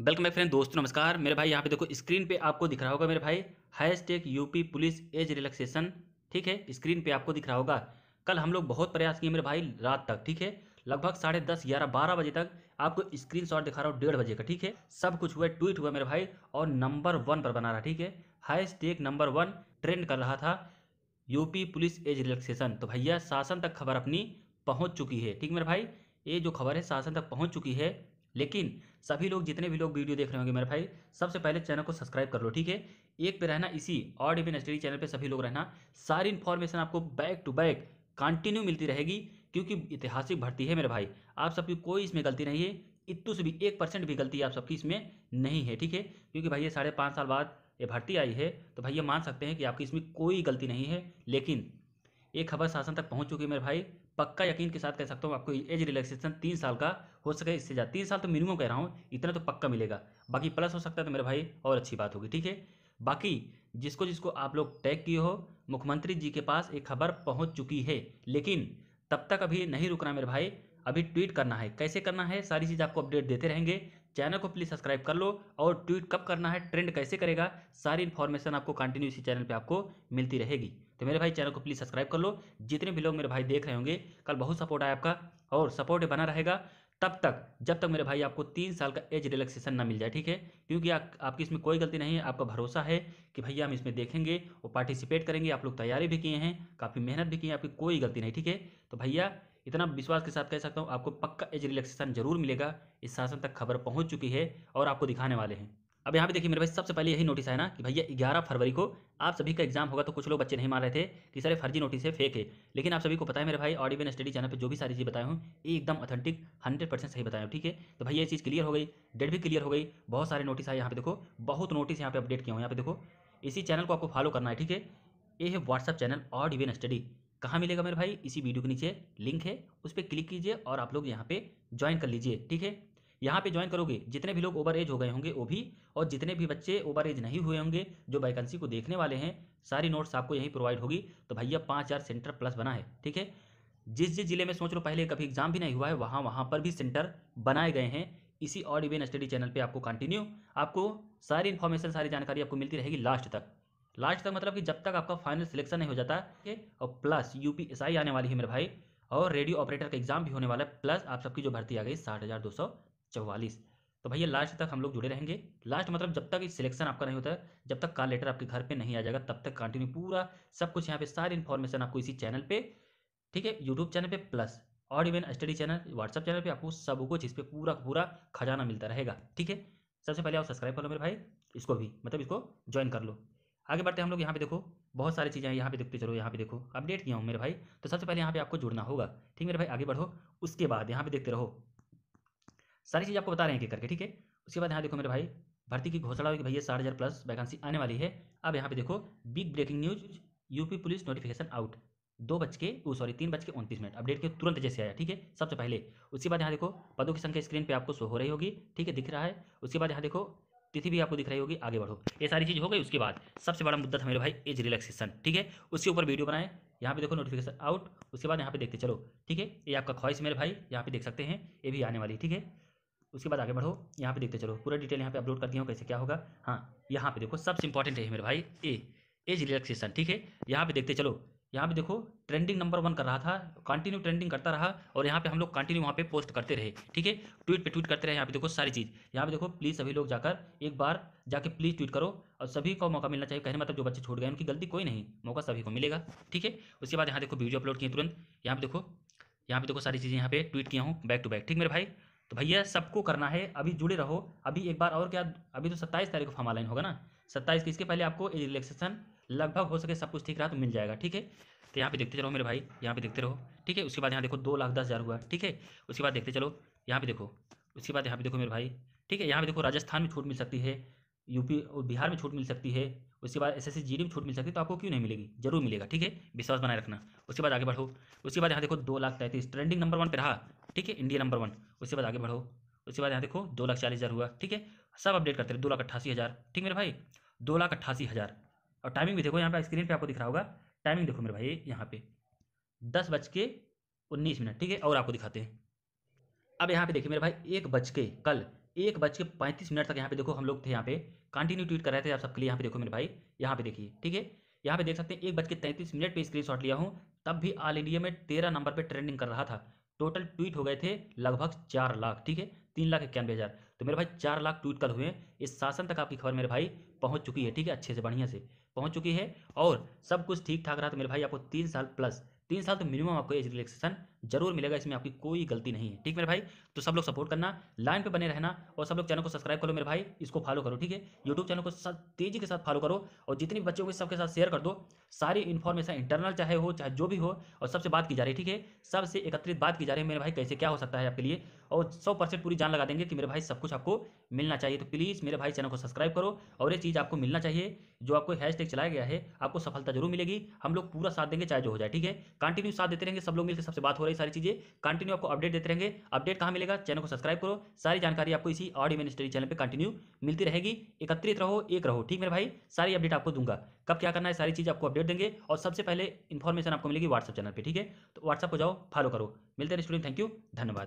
welcome back friend दोस्तों नमस्कार मेरे भाई यहाँ पे देखो स्क्रीन पे आपको दिख रहा होगा मेरे भाई hashtag UP police age relaxation ठीक है स्क्रीन पे आपको दिख रहा होगा कल हम लोग बहुत प्रयास किए मेरे भाई रात तक ठीक है लगभग साढ़े दस ग्यारह बारह बजे तक आपको स्क्रीन शॉट दिखा रहा हूँ डेढ़ बजे का ठीक है सब कुछ हुआ ट्वीट हुआ मेरे भाई और नंबर वन पर बना रहा ठीक है हैशटैग नंबर वन ट्रेंड कर रहा था यूपी पुलिस एज रिलैक्सेशन तो भैया शासन तक खबर अपनी पहुँच चुकी है ठीक मेरे भाई ये जो खबर है शासन तक पहुँच चुकी है लेकिन सभी लोग जितने भी लोग वीडियो देख रहे होंगे मेरे भाई सबसे पहले चैनल को सब्सक्राइब कर लो ठीक है एक पे रहना इसी और इवन स्टडी चैनल पे सभी लोग रहना सारी इन्फॉर्मेशन आपको बैक टू बैक कंटिन्यू मिलती रहेगी क्योंकि ऐतिहासिक भर्ती है मेरे भाई आप सबकी कोई इसमें गलती नहीं है इतू से भी एक परसेंट भी गलती आप सबकी इसमें नहीं है ठीक है क्योंकि भाई ये साढ़े पाँच साल बाद ये भर्ती आई है तो भाई ये मान सकते हैं कि आपकी इसमें कोई गलती नहीं है लेकिन ये खबर शासन तक पहुंच चुकी है मेरे भाई पक्का यकीन के साथ कह सकता हूँ आपको एज रिलैक्सेशन तीन साल का हो सके इससे ज़्यादा तीन साल तो मिनिमम कह रहा हूँ इतना तो पक्का मिलेगा बाकी प्लस हो सकता है तो मेरे भाई और अच्छी बात होगी ठीक है बाकी जिसको जिसको आप लोग टैग किए हो मुख्यमंत्री जी के पास एक खबर पहुँच चुकी है लेकिन तब तक अभी नहीं रुकना मेरे भाई अभी ट्वीट करना है कैसे करना है सारी चीज़ आपको अपडेट देते रहेंगे चैनल को प्लीज़ सब्सक्राइब कर लो और ट्वीट कब करना है ट्रेंड कैसे करेगा सारी इन्फॉर्मेशन आपको कंटिन्यू इसी चैनल पे आपको मिलती रहेगी तो मेरे भाई चैनल को प्लीज़ सब्सक्राइब कर लो जितने भी लोग मेरे भाई देख रहे होंगे कल बहुत सपोर्ट आया आपका और सपोर्ट बना रहेगा तब तक जब तक मेरे भाई आपको तीन साल का एज रिलैक्सेशन ना मिल जाए ठीक है क्योंकि आ, आपकी इसमें कोई गलती नहीं है आपका भरोसा है कि भैया हम इसमें देखेंगे और पार्टिसिपेट करेंगे आप लोग तैयारी भी किए हैं काफ़ी मेहनत भी की है आपकी कोई गलती नहीं ठीक है तो भैया इतना विश्वास के साथ कह सकता हूँ आपको पक्का एज रिलैक्सेशन जरूर मिलेगा इस शासन तक खबर पहुँच चुकी है और आपको दिखाने वाले हैं अब यहाँ पे देखिए मेरे भाई सबसे पहले यही नोटिस है ना कि भैया ग्यारह फरवरी को आप सभी का एग्जाम होगा तो कुछ लोग बच्चे नहीं मान रहे थे कि सर फर्जी नोटिस है फेक है लेकिन आप सभी को पता है मेरे भाई ऑडिवेन स्टडी चैनल पर जो भी सारी चीज़ बताया हूँ एकदम ऑथेंटिक हंड्रेड परसेंट सही बताया ठीक है तो भैया ये चीज़ क्लियर हो गई डेट भी क्लियर हो गई बहुत सारे नोटिस आए यहाँ पे देखो बहुत नोटिस यहाँ पे अपडेट किया हूँ यहाँ पे देखो इसी चैनल को आपको फॉलो करना है ठीक है ये है WhatsApp channel odd and study कहाँ मिलेगा मेरे भाई इसी वीडियो के नीचे लिंक है उस पर क्लिक कीजिए और आप लोग यहाँ पे ज्वाइन कर लीजिए ठीक है यहाँ पे ज्वाइन करोगे जितने भी लोग ओवर एज हो गए होंगे वो भी और जितने भी बच्चे ओवर एज नहीं हुए होंगे जो वैकेंसी को देखने वाले हैं सारी नोट्स आपको यहीं प्रोवाइड होगी तो भैया पाँच हज़ार सेंटर प्लस बना है ठीक है जिस जिस जिले में सोच लो पहले कभी एग्जाम भी नहीं हुआ है वहाँ वहाँ पर भी सेंटर बनाए गए हैं इसी और इवेन स्टडी चैनल पर आपको कंटिन्यू आपको सारी इन्फॉर्मेशन सारी जानकारी आपको मिलती रहेगी लास्ट तक लास्ट तक मतलब कि जब तक आपका फाइनल सिलेक्शन नहीं हो जाता है और plus U P S I आने वाली है मेरे भाई और रेडियो ऑपरेटर का एग्जाम भी होने वाला है प्लस आप सबकी जो भर्ती आ गई साठ हज़ार दो सौ चौवालीस तो भैया लास्ट तक हम लोग जुड़े रहेंगे लास्ट मतलब जब तक सिलेक्शन आपका नहीं होता है जब तक कॉल लेटर आपके घर पे नहीं आ जाएगा तब तक कंटिन्यू पूरा सब कुछ यहाँ पे सारी इन्फॉर्मेशन आपको इसी चैनल पे ठीक है यूट्यूब चैनल पे प्लस और even study channel WhatsApp channel पे आपको सब कुछ इस पर पूरा पूरा खजाना मिलता रहेगा ठीक है सबसे पहले आप सब्सक्राइब कर लो मेरे भाई इसको भी मतलब इसको ज्वाइन कर लो आगे बढ़ते हम लोग यहाँ पे देखो बहुत सारी चीज़ें यहाँ पे देखते चलो यहाँ पे देखो अपडेट किया हूँ मेरे भाई तो सबसे पहले यहाँ पे आपको जुड़ना होगा ठीक मेरे भाई आगे बढ़ो उसके बाद यहाँ पे देखते रहो सारी चीज़ आपको बता रहे हैं एक करके ठीक है उसके बाद यहाँ देखो मेरे भाई भर्ती की घोषणा हुई कि भैया साठ हज़ार प्लस वैकेंसी आने वाली है अब यहाँ पे देखो big breaking news UP police notification out दो बज के सॉरी तीन बज के उनतीस मिनट अपडेट के तुरंत जैसे आया ठीक है सबसे पहले उसके बाद यहाँ देखो पदों की संख्या स्क्रीन पर आपको शो हो रही होगी ठीक है दिख रहा है उसके बाद यहाँ देखो तिथि भी आपको दिख रही होगी आगे बढ़ो ये सारी चीज़ हो गई उसके बाद सबसे बड़ा मुद्दा था मेरे भाई एज रिलैक्सेशन ठीक है उसके ऊपर वीडियो बनाए यहाँ पे देखो नोटिफिकेशन आउट उसके बाद यहाँ पे देखते चलो ठीक है ये आपका ख्वाहिश मेरे भाई यहाँ पे देख सकते हैं ये भी आने वाली ठीक है उसके बाद आगे बढ़ो यहाँ पे देखते चलो पूरा डिटेल यहाँ पे अपलोड कर दिया हूँ कैसे क्या होगा हाँ यहाँ पे देखो सबसे इंपॉर्टेंट है मेरे भाई ए एज रिलैक्सेशन ठीक है यहाँ पे देखते चलो यहाँ पे देखो ट्रेंडिंग नंबर वन कर रहा था कंटिन्यू ट्रेंडिंग करता रहा और यहाँ पे हम लोग कंटिन्यू वहाँ पे पोस्ट करते रहे ठीक है ट्वीट पे ट्वीट करते रहे यहाँ पे देखो सारी चीज़ यहाँ पे देखो प्लीज़ सभी लोग जाकर एक बार जाके प्लीज़ ट्वीट करो और सभी को मौका मिलना चाहिए कहने मतलब जो बच्चे छोड़ गए उनकी गलती कोई नहीं मौका सभी को मिलेगा ठीक है उसके बाद यहाँ देखो वीडियो अपलोड किए तुरंत यहाँ पे देखो यहाँ पे देखो सारी चीज़ें यहाँ पे ट्वीट किया हूँ बैक टू बैक ठीक मेरे भाई तो भैया सबको करना है अभी जुड़े रहो अभी एक बार और क्या अभी तो सत्ताईस तारीख को फॉर्म ऑनलाइन होगा ना सत्ताईस इसके पहले आपको रिलेक्सेशन लगभग हो सके सब कुछ ठीक रहा तो मिल जाएगा ठीक है तो यहाँ पे देखते चलो मेरे भाई यहाँ पे देखते रहो ठीक है उसके बाद यहाँ देखो दो लाख दस हज़ार हुआ ठीक है उसके बाद देखते चलो यहाँ पे देखो उसके बाद यहाँ पे देखो मेरे भाई ठीक है यहाँ पे देखो राजस्थान में छूट मिल सकती है यूपी और बिहार में छूट मिल सकती है उसके बाद एस एस सी में छूट मिल सकती है तो आपको क्यों नहीं मिलेगी जरूर मिलेगा ठीक है विश्वास बनाए रखना उसके बाद आगे बढ़ो उसके बाद यहाँ देखो दो लाख तैंतीस ट्रेंडिंग नंबर वन पे रहा ठीक है इंडिया नंबर वन उसके बाद आगे बढ़ो उसके बाद यहाँ देखो दो लाख चालीस हज़ार हुआ ठीक है सब अपडेट करते रहे दो लाख अट्ठासी हज़ार ठीक मेरे भाई दो लाख अट्ठासी हज़ार और टाइमिंग भी देखो यहाँ पर स्क्रीन पर आपको दिख रहा होगा टाइमिंग देखो मेरे भाई यहाँ पे दस बज के उन्नीस मिनट ठीक है और आपको दिखाते हैं अब यहाँ पे देखिए मेरे भाई एक बज के कल एक बज के पैंतीस मिनट तक यहाँ पे देखो हम लोग थे यहाँ पे कंटिन्यू ट्वीट कर रहे थे आप सबके लिए यहाँ पे देखो मेरे भाई यहाँ पे देखिए ठीक है यहाँ पे देख सकते हैं एक बज के तैंतीस मिनट पर स्क्रीन शॉट लिया हूँ तब भी ऑल इंडिया में तेरह नंबर पर ट्रेंडिंग कर रहा था टोटल ट्वीट हो गए थे लगभग चार लाख ठीक है तीन लाख इक्यानवे हज़ार तो मेरे भाई चार लाख ट्वीट कल हुए इस शासन तक आपकी खबर मेरे भाई पहुंच चुकी है ठीक है अच्छे से बढ़िया से पहुंच चुकी है और सब कुछ ठीक ठाक रहा तो मेरे भाई आपको तीन साल प्लस तीन साल तो मिनिमम आपको एज रिलेक्सेशन जरूर मिलेगा इसमें आपकी कोई गलती नहीं है ठीक मेरे भाई तो सब लोग सपोर्ट करना लाइन पे बने रहना और सब लोग चैनल को सब्सक्राइब करो मेरे भाई इसको फॉलो करो ठीक है यूट्यूब चैनल को साथ तेजी के साथ फॉलो करो और जितने भी बच्चे के सबके साथ शेयर कर दो सारी इन्फॉर्मेशन इंटरनल चाहे हो चाहे जो भी हो और सबसे बात की जा रही है ठीक है सबसे एकत्रित बात की जा रही है मेरे भाई कैसे क्या हो सकता है आपके लिए और सौ परसेंट पूरी जान लगा देंगे कि मेरे भाई सब कुछ आपको मिलना चाहिए तो प्लीज़ मेरे भाई चैनल को सब्सक्राइब करो और ये चीज़ आपको मिलना चाहिए जो आपको हैश चलाया गया है आपको सफलता जरूर मिलेगी हम लोग पूरा साथ देंगे चाहे जो हो जाए ठीक है कंटिन्यू साथ देते रहेंगे सब लोग मिलकर सबसे बात हो रही सारी चीज़ें कंटिन्यू आपको अपडेट देते रहेंगे अपडेट कहाँ मिलेगा चैनल को सब्सक्राइब करो सारी जानकारी आपको इसी ऑडियो मिनिस्ट्री चैनल पर कंटिन्यू मिलती रहेगी एकत्रित रहो एक रहो ठीक मेरे भाई सारी अपडेट आपको दूंगा कब क्या करना है सारी चीज़ आपको अपडेट देंगे और सबसे पहले इन्फॉर्मेशन आपको मिलेगी व्हाट्सअप चैनल पर ठीक है तो व्हाट्सअप को जाओ फॉलो करो मिलते हैं स्टूडेंट थैंक यू धन्यवाद